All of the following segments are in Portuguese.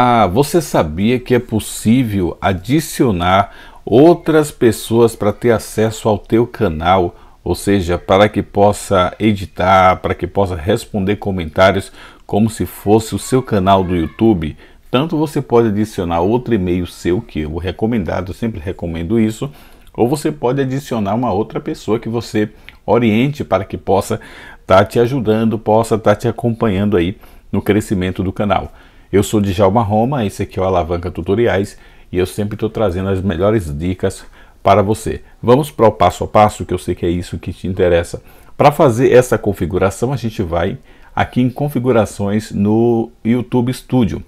Ah, você sabia que é possível adicionar outras pessoas para ter acesso ao teu canal, ou seja, para que possa editar, para que possa responder comentários como se fosse o seu canal do YouTube? Tanto você pode adicionar outro e-mail seu, que eu vou recomendar, eu sempre recomendo isso, ou você pode adicionar uma outra pessoa que você oriente para que possa estar tá te ajudando, possa estar tá te acompanhando aí no crescimento do canal. Eu sou Djalma Roma, esse aqui é o Alavanca Tutoriais e eu sempre estou trazendo as melhores dicas para você. Vamos para o passo a passo, que eu sei que é isso que te interessa. Para fazer essa configuração, a gente vai aqui em configurações no YouTube Studio,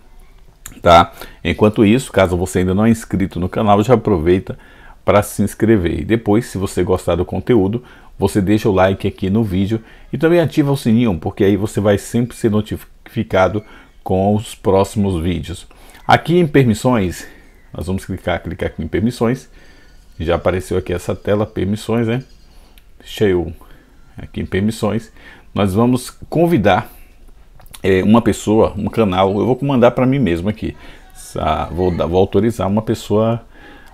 tá? Enquanto isso, caso você ainda não é inscrito no canal, já aproveita para se inscrever. E depois, se você gostar do conteúdo, você deixa o like aqui no vídeo e também ativa o sininho, porque aí você vai sempre ser notificado com os próximos vídeos. Aqui em permissões, nós vamos clicar, clicar aqui em permissões. Já apareceu aqui essa tela, permissões, né? Cheio aqui em permissões. Nós vamos convidar é, uma pessoa, um canal. Eu vou comandar para mim mesmo aqui. Vou, vou autorizar uma pessoa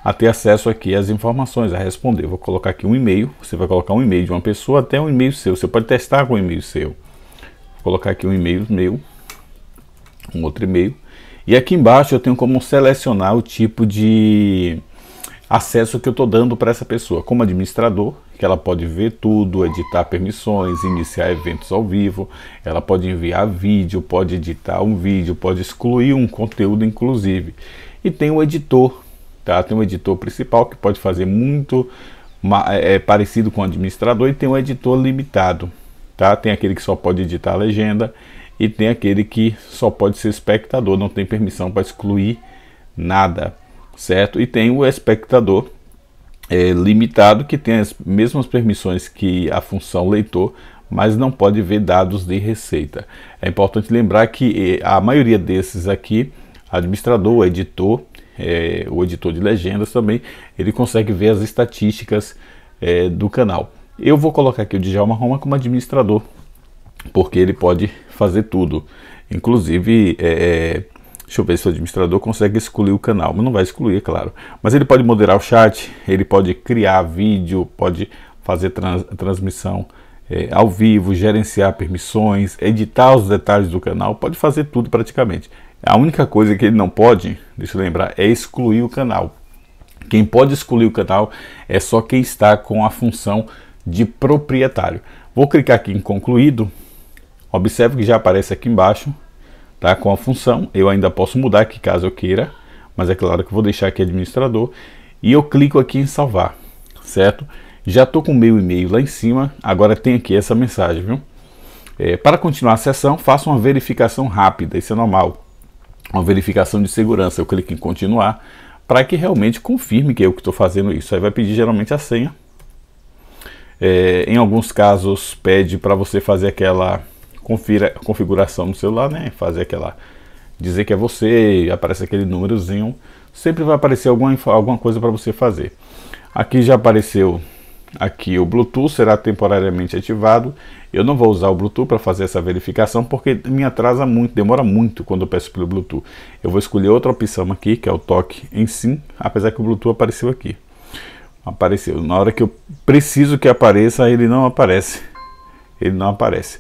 a ter acesso aqui às informações, a responder. vou colocar aqui um e-mail, você vai colocar um e-mail de uma pessoa até um e-mail seu. Você pode testar com um e-mail seu. Vou colocar aqui um e-mail meu, um outro e-mail. E aqui embaixo eu tenho como selecionar o tipo de acesso que eu estou dando para essa pessoa, como administrador, que ela pode ver tudo, editar permissões, iniciar eventos ao vivo, ela pode enviar vídeo, pode editar um vídeo, pode excluir um conteúdo, inclusive. E tem o editor, tá? Tem um editor principal que pode fazer muito é, é, parecido com o administrador e tem um editor limitado, tá? Tem aquele que só pode editar a legenda e tem aquele que só pode ser espectador, não tem permissão para excluir nada, certo? E tem o espectador é, limitado que tem as mesmas permissões que a função leitor, mas não pode ver dados de receita. É importante lembrar que é, a maioria desses aqui, administrador, editor, é, o editor de legendas também, ele consegue ver as estatísticas é, do canal. Eu vou colocar aqui o Djalma Roma como administrador porque ele pode fazer tudo. Inclusive, é, é, deixa eu ver se o administrador consegue excluir o canal, mas não vai excluir, é claro. Mas ele pode moderar o chat, ele pode criar vídeo, pode fazer trans, transmissão é, ao vivo, gerenciar permissões, editar os detalhes do canal, pode fazer tudo praticamente. A única coisa que ele não pode, deixa eu lembrar, é excluir o canal. Quem pode excluir o canal é só quem está com a função de proprietário. Vou clicar aqui em concluído Observe que já aparece aqui embaixo, tá? Com a função, eu ainda posso mudar aqui caso eu queira, mas é claro que vou deixar aqui administrador e eu clico aqui em salvar, certo? Já estou com o meu e-mail lá em cima, agora tem aqui essa mensagem, viu? É, para continuar a sessão, faça uma verificação rápida, isso é normal, uma verificação de segurança. Eu clico em continuar para que realmente confirme que é eu que estou fazendo isso. Aí vai pedir geralmente a senha. É, em alguns casos pede para você fazer aquela confira, a configuração no celular, né? Fazer aquela. dizer que é você, aparece aquele númerozinho. Sempre vai aparecer alguma, alguma coisa para você fazer. Aqui já apareceu aqui o Bluetooth será temporariamente ativado. Eu não vou usar o Bluetooth para fazer essa verificação porque me atrasa muito, demora muito quando eu peço pelo Bluetooth. Eu vou escolher outra opção aqui, que é o toque em sim, apesar que o Bluetooth apareceu aqui. Apareceu. Na hora que eu preciso que apareça, ele não aparece. Ele não aparece.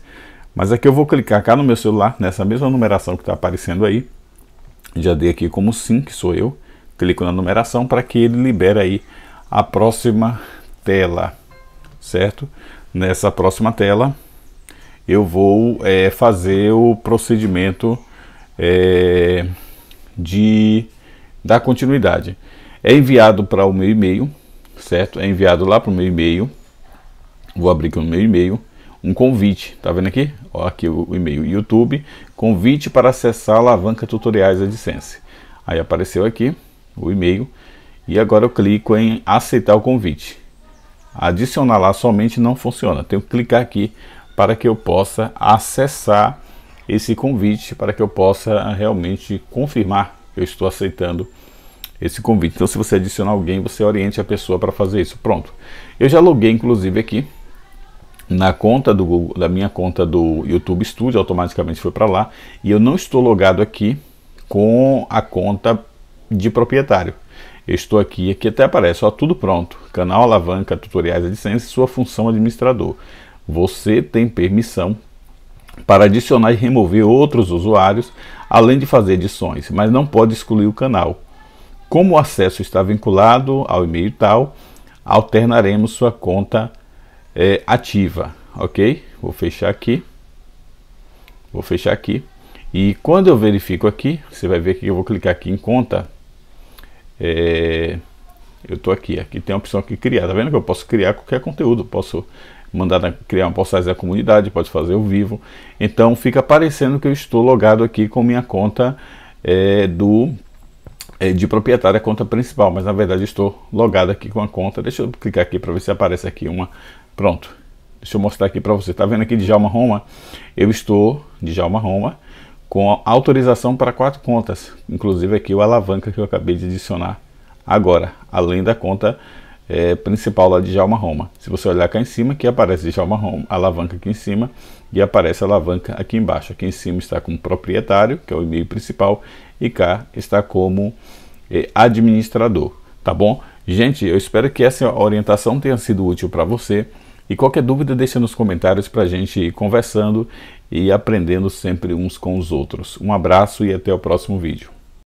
Mas aqui é eu vou clicar cá no meu celular, nessa mesma numeração que está aparecendo aí. Já dei aqui como sim, que sou eu. Clico na numeração para que ele libere aí a próxima tela, certo? Nessa próxima tela eu vou é, fazer o procedimento é, de da continuidade. É enviado para o meu e-mail, certo? É enviado lá para o meu e-mail. Vou abrir aqui o meu e-mail um convite, tá vendo aqui? Ó, aqui o e-mail YouTube, convite para acessar a alavanca tutoriais AdSense. Aí apareceu aqui o e-mail e agora eu clico em aceitar o convite. Adicionar lá somente não funciona, tenho que clicar aqui para que eu possa acessar esse convite, para que eu possa realmente confirmar que eu estou aceitando esse convite. Então se você adicionar alguém, você oriente a pessoa para fazer isso. Pronto. Eu já loguei inclusive aqui, na conta do Google, da minha conta do YouTube Studio, automaticamente foi para lá, e eu não estou logado aqui com a conta de proprietário. Eu estou aqui, aqui até aparece, ó, tudo pronto, canal alavanca, tutoriais à licença, sua função administrador. Você tem permissão para adicionar e remover outros usuários, além de fazer edições, mas não pode excluir o canal. Como o acesso está vinculado ao e-mail tal, alternaremos sua conta é, ativa, ok? Vou fechar aqui, vou fechar aqui. E quando eu verifico aqui, você vai ver que eu vou clicar aqui em conta. É, eu estou aqui, aqui tem a opção aqui criar, tá vendo que eu posso criar qualquer conteúdo, posso mandar na, criar uma postagem da comunidade, pode fazer ao vivo. Então fica aparecendo que eu estou logado aqui com minha conta é, do é, de proprietária, a conta principal, mas na verdade estou logado aqui com a conta. Deixa eu clicar aqui para ver se aparece aqui uma Pronto. Deixa eu mostrar aqui para você. Tá vendo aqui Djalma Roma? Eu estou, Djalma Roma, com autorização para quatro contas. Inclusive aqui o alavanca que eu acabei de adicionar agora, além da conta é, principal lá de Djalma Roma. Se você olhar cá em cima, que aparece Djalma Roma, alavanca aqui em cima e aparece a alavanca aqui embaixo. Aqui em cima está como proprietário, que é o e-mail principal, e cá está como é, administrador, tá bom? Gente, eu espero que essa orientação tenha sido útil para você. E qualquer dúvida, deixa nos comentários para a gente ir conversando e aprendendo sempre uns com os outros. Um abraço e até o próximo vídeo.